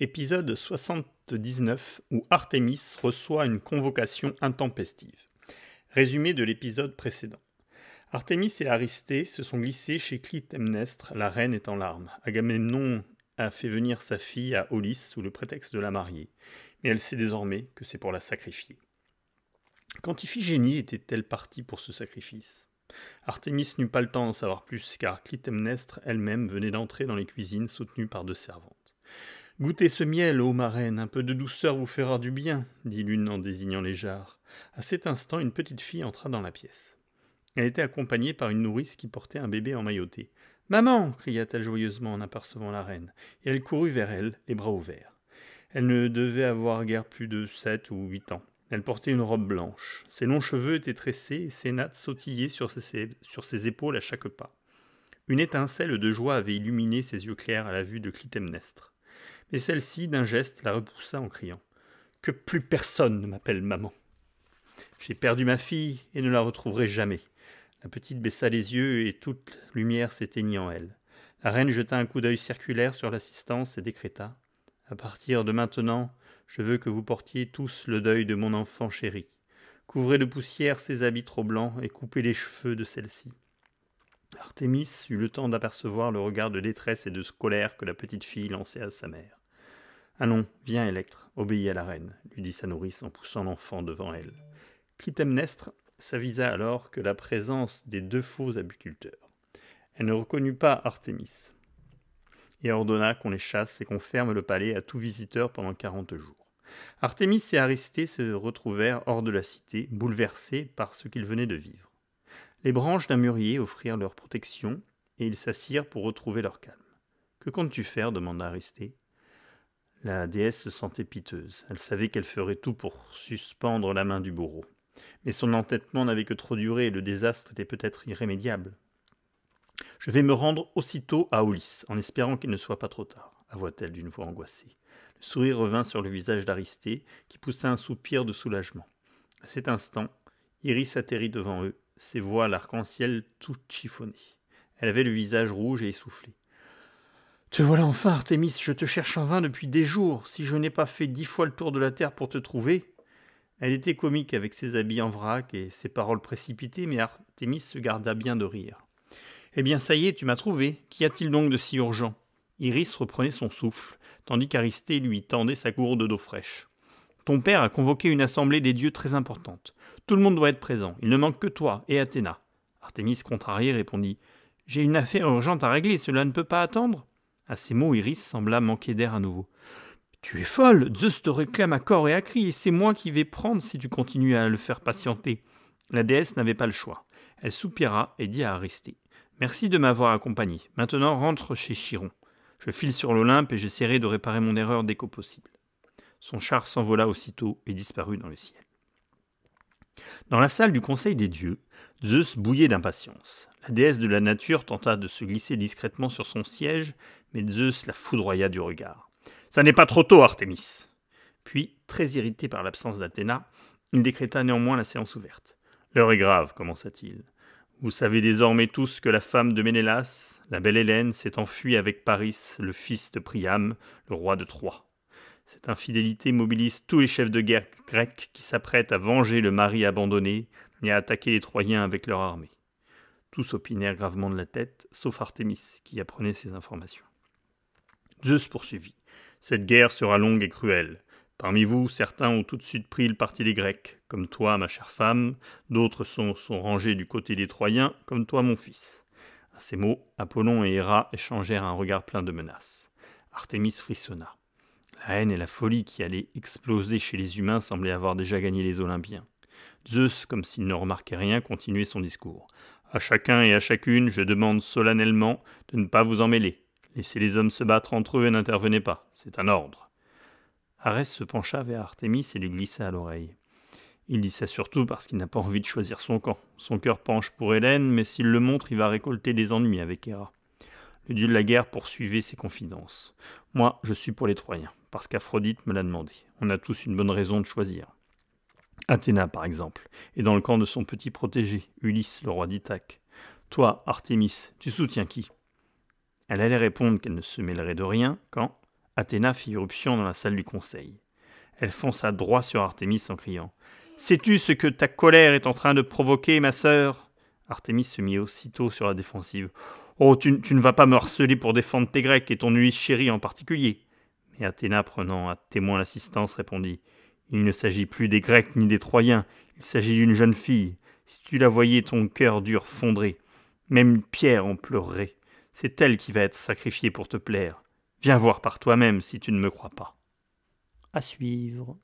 épisode 79 où Artemis reçoit une convocation intempestive. Résumé de l'épisode précédent. Artémis et Aristée se sont glissés chez Clytemnestre, la reine est en larmes. Agamemnon a fait venir sa fille à Olysse sous le prétexte de la marier, mais elle sait désormais que c'est pour la sacrifier. Quand Iphigénie était-elle partie pour ce sacrifice Artémis n'eut pas le temps d'en savoir plus car Clytemnestre elle-même venait d'entrer dans les cuisines soutenue par deux servantes. Goûtez ce miel, ô marraine, un peu de douceur vous fera du bien, dit l'une en désignant les jarres. À cet instant, une petite fille entra dans la pièce. Elle était accompagnée par une nourrice qui portait un bébé emmailloté. Maman cria-t-elle joyeusement en apercevant la reine, et elle courut vers elle, les bras ouverts. Elle ne devait avoir guère plus de sept ou huit ans. Elle portait une robe blanche. Ses longs cheveux étaient tressés et ses nattes sautillaient sur ses, sur ses épaules à chaque pas. Une étincelle de joie avait illuminé ses yeux clairs à la vue de Clytemnestre mais celle-ci, d'un geste, la repoussa en criant Que plus personne ne m'appelle maman J'ai perdu ma fille et ne la retrouverai jamais. La petite baissa les yeux et toute lumière s'éteignit en elle. La reine jeta un coup d'œil circulaire sur l'assistance et décréta À partir de maintenant, je veux que vous portiez tous le deuil de mon enfant chéri. Couvrez de poussière ses habits trop blancs et coupez les cheveux de celle-ci. Artémis eut le temps d'apercevoir le regard de détresse et de colère que la petite fille lançait à sa mère. Allons, viens, Électre, obéis à la reine, lui dit sa nourrice en poussant l'enfant devant elle. Clytemnestre s'avisa alors que la présence des deux faux abiculteurs. Elle ne reconnut pas Artémis et ordonna qu'on les chasse et qu'on ferme le palais à tout visiteur pendant quarante jours. Artémis et Aristée se retrouvèrent hors de la cité, bouleversés par ce qu'ils venaient de vivre. Les branches d'un mûrier offrirent leur protection et ils s'assirent pour retrouver leur calme. Que comptes-tu faire demanda Aristée. La déesse se sentait piteuse. Elle savait qu'elle ferait tout pour suspendre la main du bourreau. Mais son entêtement n'avait que trop duré et le désastre était peut-être irrémédiable. Je vais me rendre aussitôt à Aulis, en espérant qu'il ne soit pas trop tard, avoua-t-elle d'une voix angoissée. Le sourire revint sur le visage d'Aristée, qui poussa un soupir de soulagement. À cet instant, Iris atterrit devant eux, ses voiles arc-en-ciel tout chiffonnées. Elle avait le visage rouge et essoufflé. Te voilà enfin, Artémis, je te cherche en vain depuis des jours. Si je n'ai pas fait dix fois le tour de la Terre pour te trouver. Elle était comique avec ses habits en vrac et ses paroles précipitées, mais Artémis se garda bien de rire. Eh bien, ça y est, tu m'as trouvé. Qu'y a-t-il donc de si urgent Iris reprenait son souffle, tandis qu'Aristée lui tendait sa gourde d'eau fraîche. Ton père a convoqué une assemblée des dieux très importante. Tout le monde doit être présent. Il ne manque que toi et Athéna. Artémis, contrarié, répondit J'ai une affaire urgente à régler. Cela ne peut pas attendre. À ces mots, Iris sembla manquer d'air à nouveau. Tu es folle Zeus te réclame à corps et à cri, et c'est moi qui vais prendre si tu continues à le faire patienter. La déesse n'avait pas le choix. Elle soupira et dit à Aristée Merci de m'avoir accompagnée. Maintenant, rentre chez Chiron. Je file sur l'Olympe et j'essaierai de réparer mon erreur dès que possible. Son char s'envola aussitôt et disparut dans le ciel. Dans la salle du Conseil des dieux, Zeus bouillait d'impatience. La déesse de la nature tenta de se glisser discrètement sur son siège, mais Zeus la foudroya du regard. Ça n'est pas trop tôt, Artémis. Puis, très irrité par l'absence d'Athéna, il décréta néanmoins la séance ouverte. L'heure est grave, commença-t-il. Vous savez désormais tous que la femme de Ménélas, la belle Hélène, s'est enfuie avec Paris, le fils de Priam, le roi de Troie. Cette infidélité mobilise tous les chefs de guerre grecs qui s'apprêtent à venger le mari abandonné et à attaquer les Troyens avec leur armée. Tous opinèrent gravement de la tête, sauf Artémis, qui apprenait ces informations. Zeus poursuivit. Cette guerre sera longue et cruelle. Parmi vous, certains ont tout de suite pris le parti des Grecs, comme toi, ma chère femme, d'autres sont, rangés du côté des Troyens, comme toi, mon fils. À ces mots, Apollon et Héra échangèrent un regard plein de menaces. Artémis frissonna. La haine et la folie qui allaient exploser chez les humains semblaient avoir déjà gagné les Olympiens. Zeus, comme s'il ne remarquait rien, continuait son discours. À chacun et à chacune, je demande solennellement de ne pas vous en mêler. Laissez les hommes se battre entre eux et n'intervenez pas, c'est un ordre. Arès se pencha vers Artémis et lui glissa à l'oreille. Il dit ça surtout parce qu'il n'a pas envie de choisir son camp. Son cœur penche pour Hélène, mais s'il le montre, il va récolter des ennuis avec Héra. Le dieu de la guerre poursuivait ses confidences. Moi, je suis pour les Troyens, parce qu'Aphrodite me l'a demandé. On a tous une bonne raison de choisir. Athéna, par exemple, est dans le camp de son petit protégé, Ulysse, le roi d'Ithaque. Toi, Artémis, tu soutiens qui elle allait répondre qu'elle ne se mêlerait de rien quand Athéna fit irruption dans la salle du conseil. Elle fonça droit sur Artémis en criant Sais-tu ce que ta colère est en train de provoquer, ma sœur Artémis se mit aussitôt sur la défensive. Oh, tu, ne vas pas me harceler pour défendre tes Grecs et ton nuit chérie en particulier. Mais Athéna, prenant à témoin l'assistance, répondit Il ne s'agit plus des Grecs ni des Troyens, il s'agit d'une jeune fille. Si tu la voyais, ton cœur dur fondrait. Même Pierre en pleurerait. C'est elle qui va être sacrifiée pour te plaire. Viens voir par toi-même si tu ne me crois pas. À suivre.